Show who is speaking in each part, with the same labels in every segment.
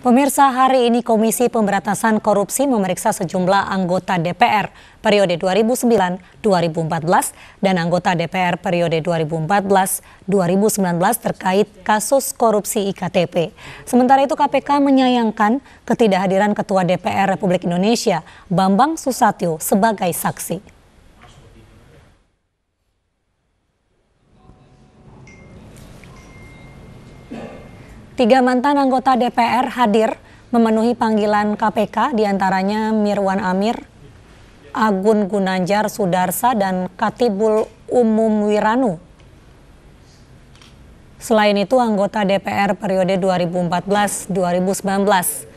Speaker 1: Pemirsa, hari ini Komisi Pemberantasan Korupsi memeriksa sejumlah anggota DPR periode 2009-2014 dan anggota DPR periode 2014-2019 terkait kasus korupsi IKTP. Sementara itu KPK menyayangkan ketidakhadiran Ketua DPR Republik Indonesia Bambang Susatyo sebagai saksi. Tiga mantan anggota DPR hadir memenuhi panggilan KPK, diantaranya Mirwan Amir, Agun Gunanjar Sudarsa, dan Katibul Umum Wiranu. Selain itu, anggota DPR periode 2014-2019,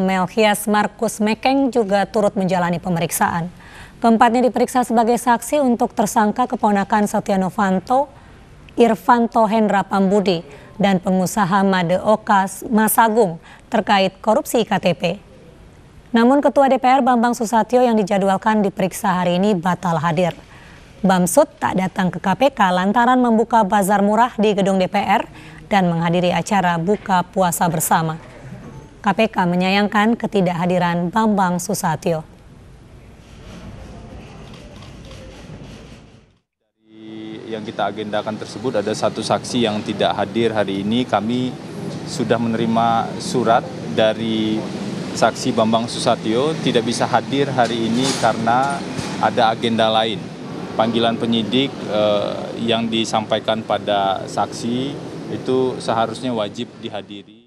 Speaker 1: Melchias Markus Mekeng juga turut menjalani pemeriksaan. Keempatnya diperiksa sebagai saksi untuk tersangka keponakan Setia Novanto, Irfanto Hendra Pambudi, dan pengusaha Made Okas Masagung terkait korupsi KTP. Namun Ketua DPR Bambang Susatyo yang dijadwalkan diperiksa hari ini batal hadir. Bamsud tak datang ke KPK lantaran membuka bazar murah di gedung DPR dan menghadiri acara buka puasa bersama. KPK menyayangkan ketidakhadiran Bambang Susatyo.
Speaker 2: yang kita agendakan tersebut ada satu saksi yang tidak hadir hari ini. Kami sudah menerima surat dari saksi Bambang Susatyo tidak bisa hadir hari ini karena ada agenda lain. Panggilan penyidik eh, yang disampaikan pada saksi itu seharusnya wajib dihadiri.